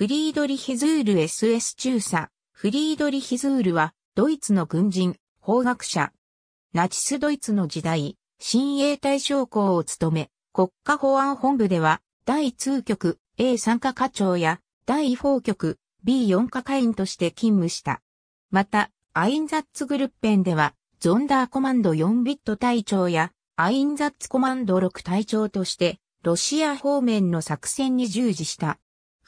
フリードリヒズール SS 中佐。フリードリヒズールは、ドイツの軍人、法学者。ナチスドイツの時代、新衛隊将校を務め、国家保安本部では、第2局 a 参加課長や、第4局 B4 課課員として勤務した。また、アインザッツグルッペンでは、ゾンダーコマンド4ビット隊長や、アインザッツコマンド6隊長として、ロシア方面の作戦に従事した。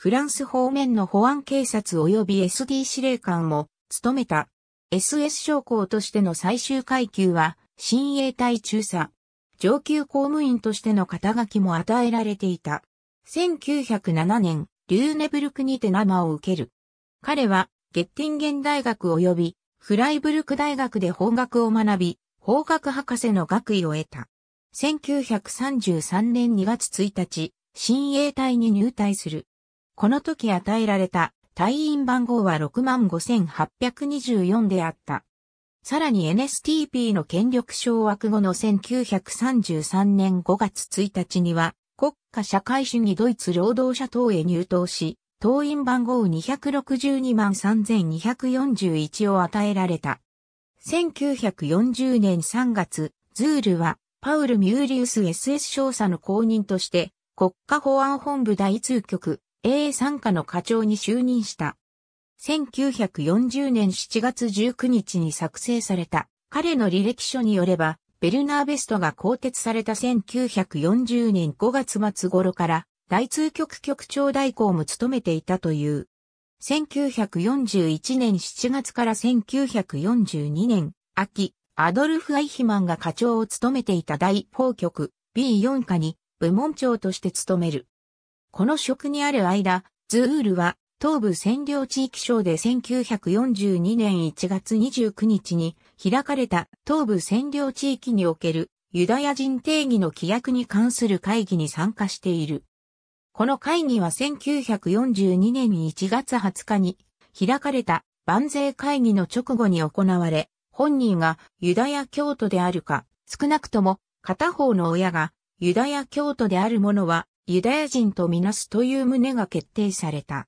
フランス方面の保安警察及び SD 司令官も務めた。SS 将校としての最終階級は、新衛隊中佐。上級公務員としての肩書きも与えられていた。1907年、リューネブルクにて生を受ける。彼は、ゲッティンゲン大学及び、フライブルク大学で法学を学び、法学博士の学位を得た。1933年2月1日、新衛隊に入隊する。この時与えられた隊員番号は65,824であった。さらに NSTP の権力掌握後の1933年5月1日には、国家社会主義ドイツ労働者党へ入党し、党員番号262万3241を与えられた。1940年3月、ズールは、パウル・ミューリウス SS 少佐の公認として、国家保安本部第通局、a 参加の課長に就任した。1940年7月19日に作成された彼の履歴書によれば、ベルナーベストが更迭された1940年5月末頃から大通局局長代行も務めていたという。1941年7月から1942年秋、アドルフ・アイヒマンが課長を務めていた大法局 B4 課に部門長として務める。この職にある間、ズールは東部占領地域省で1942年1月29日に開かれた東部占領地域におけるユダヤ人定義の規約に関する会議に参加している。この会議は1942年1月20日に開かれた万税会議の直後に行われ、本人がユダヤ教徒であるか、少なくとも片方の親がユダヤ教徒である者はユダヤ人とみなすという旨が決定された。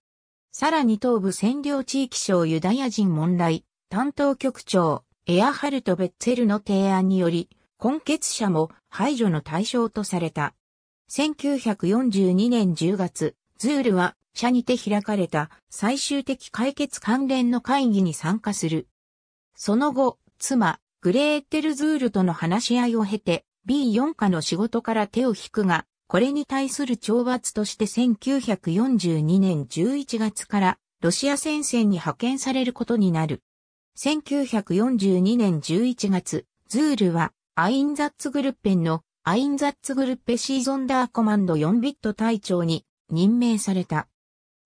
さらに東部占領地域省ユダヤ人問題担当局長エアハルト・ベッツェルの提案により、根血者も排除の対象とされた。1942年10月、ズールは社にて開かれた最終的解決関連の会議に参加する。その後、妻、グレーテル・ズールとの話し合いを経て、B4 課の仕事から手を引くが、これに対する懲罰として1942年11月からロシア戦線に派遣されることになる。1942年11月、ズールはアインザッツグルッペンのアインザッツグルッペシーゾンダーコマンド4ビット隊長に任命された。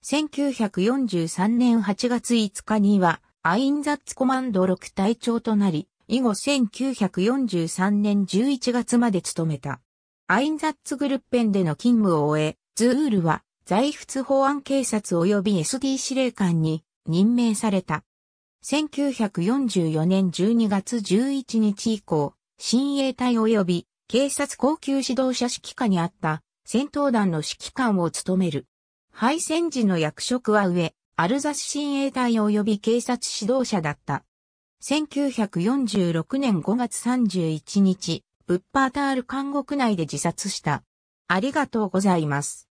1943年8月5日にはアインザッツコマンド6隊長となり、以後1943年11月まで務めた。アインザッツグルッペンでの勤務を終え、ズールは在仏保安警察及び SD 司令官に任命された。1944年12月11日以降、新衛隊及び警察高級指導者指揮下にあった戦闘団の指揮官を務める。敗戦時の役職は上、アルザス新衛隊及び警察指導者だった。1946年5月31日、ッパータール監獄内で自殺した。ありがとうございます。